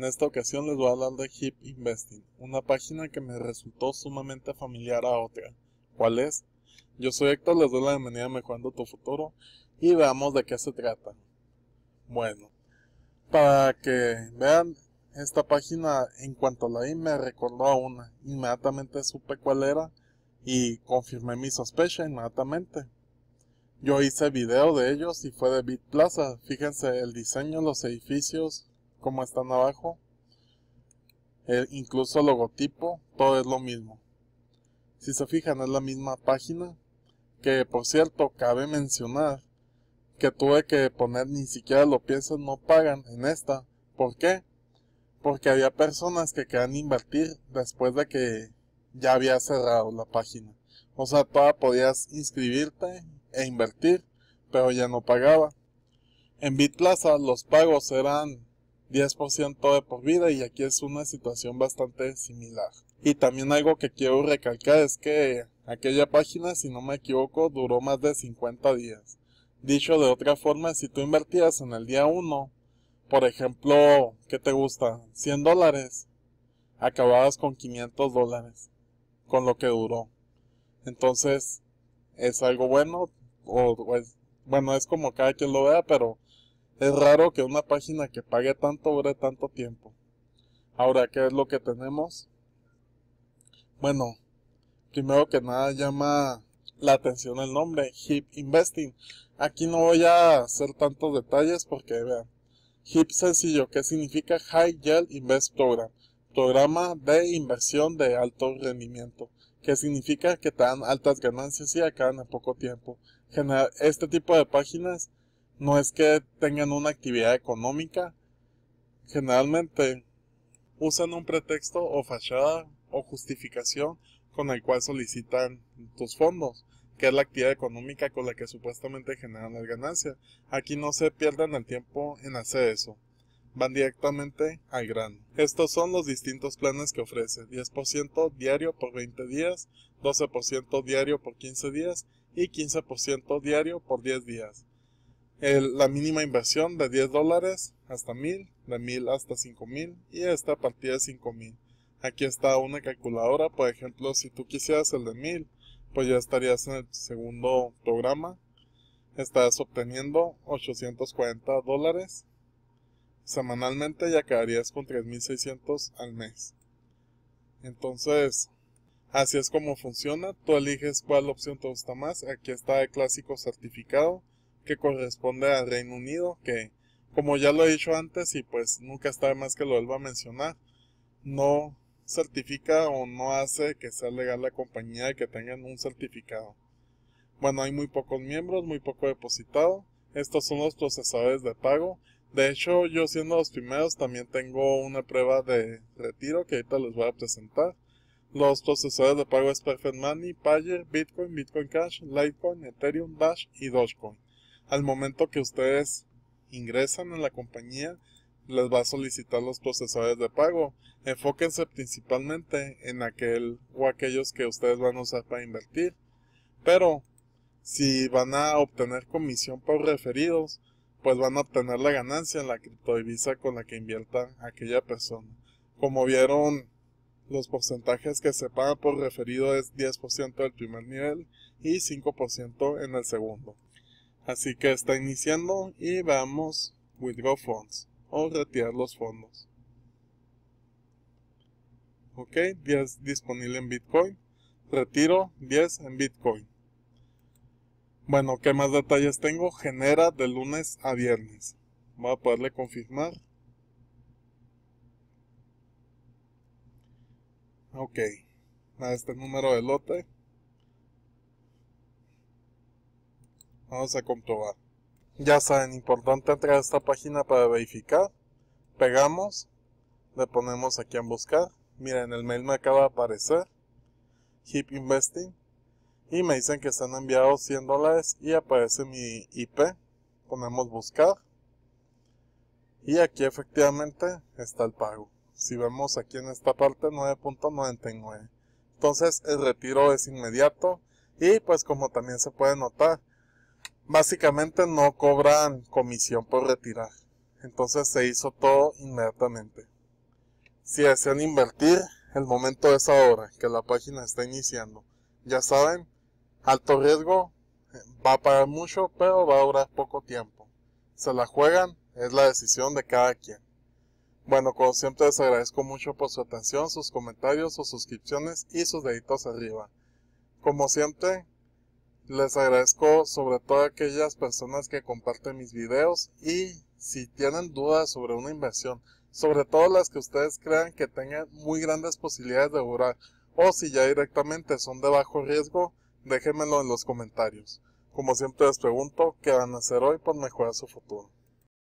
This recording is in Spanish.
En esta ocasión les voy a hablar de Hip Investing, una página que me resultó sumamente familiar a otra. ¿Cuál es? Yo soy Héctor, les doy la bienvenida a Mejorando tu Futuro y veamos de qué se trata. Bueno, para que vean, esta página en cuanto la vi me recordó a una. Inmediatamente supe cuál era y confirmé mi sospecha inmediatamente. Yo hice video de ellos y fue de Bit Plaza. Fíjense el diseño, los edificios, cómo están abajo, eh, el, incluso logotipo, todo es lo mismo. Si se fijan es la misma página, que por cierto cabe mencionar que tuve que poner ni siquiera lo pienso no pagan en esta. ¿Por qué? Porque había personas que querían invertir después de que ya había cerrado la página. O sea, todavía podías inscribirte e invertir, pero ya no pagaba. En Bitplaza los pagos eran 10% de por vida y aquí es una situación bastante similar. Y también algo que quiero recalcar es que aquella página, si no me equivoco, duró más de 50 días. Dicho de otra forma, si tú invertías en el día 1, por ejemplo, ¿qué te gusta? 100 dólares. Acababas con 500 dólares, con lo que duró. Entonces, es algo bueno, o, bueno, es como cada quien lo vea, pero es raro que una página que pague tanto dure tanto tiempo. Ahora, ¿qué es lo que tenemos? Bueno, primero que nada llama la atención el nombre, Hip Investing. Aquí no voy a hacer tantos detalles porque vean, HIP sencillo, que significa High Yield Invest Program, programa de inversión de alto rendimiento, que significa que te dan altas ganancias y acaban en poco tiempo. este tipo de páginas no es que tengan una actividad económica. Generalmente usan un pretexto o fachada o justificación con el cual solicitan tus fondos, que es la actividad económica con la que supuestamente generan las ganancias. Aquí no se pierdan el tiempo en hacer eso. Van directamente al grano. Estos son los distintos planes que ofrece. 10% diario por 20 días, 12% diario por 15 días y 15% diario por 10 días la mínima inversión de 10 dólares hasta 1000, de 1000 hasta 5000 y esta partida de 5000. Aquí está una calculadora, por ejemplo, si tú quisieras el de 1000, pues ya estarías en el segundo programa. Estás obteniendo 840 dólares semanalmente y acabarías con 3600 al mes. Entonces, así es como funciona. Tú eliges cuál opción te gusta más. Aquí está el clásico certificado que corresponde al Reino Unido, que como ya lo he dicho antes y pues nunca está más que lo vuelva a mencionar, no certifica o no hace que sea legal la compañía de que tengan un certificado. Bueno, hay muy pocos miembros, muy poco depositado. Estos son los procesadores de pago. De hecho, yo siendo los primeros también tengo una prueba de retiro que ahorita les voy a presentar. Los procesadores de pago es Perfect Money, Payer, Bitcoin, Bitcoin Cash, Litecoin, Ethereum, Dash y Dogecoin al momento que ustedes ingresan en la compañía, les va a solicitar los procesadores de pago. Enfóquense principalmente en aquel o aquellos que ustedes van a usar para invertir. Pero si van a obtener comisión por referidos, pues van a obtener la ganancia en la criptodivisa con la que invierta aquella persona. Como vieron, los porcentajes que se pagan por referido es 10% del primer nivel y 5% en el segundo. Así que está iniciando y vamos Withdraw Funds o retirar los fondos. Ok, 10 disponible en Bitcoin. Retiro 10 en Bitcoin. Bueno, ¿qué más detalles tengo? Genera de lunes a viernes. Voy a poderle confirmar. Ok. A este número de lote. Vamos a comprobar. Ya saben, importante entrar a esta página para verificar. Pegamos. Le ponemos aquí en buscar. Miren, el mail me acaba de aparecer. Hip Investing. Y me dicen que están enviados 100 dólares y aparece mi IP. Ponemos buscar. Y aquí efectivamente está el pago. Si vemos aquí en esta parte 9.99. Entonces el retiro es inmediato. Y pues como también se puede notar, básicamente no cobran comisión por retirar. Entonces se hizo todo inmediatamente. Si desean invertir, el momento es ahora, que la página está iniciando. Ya saben, alto riesgo, eh, va a pagar mucho, pero va a durar poco tiempo. Se la juegan, es la decisión de cada quien. Bueno, como siempre les agradezco mucho por su atención, sus comentarios, sus suscripciones y sus deditos arriba. Como siempre, les agradezco sobre todo a aquellas personas que comparten mis videos y si tienen dudas sobre una inversión, sobre todo las que ustedes crean que tengan muy grandes posibilidades de durar o si ya directamente son de bajo riesgo, déjenmelo en los comentarios. Como siempre les pregunto, ¿qué van a hacer hoy por mejorar su futuro?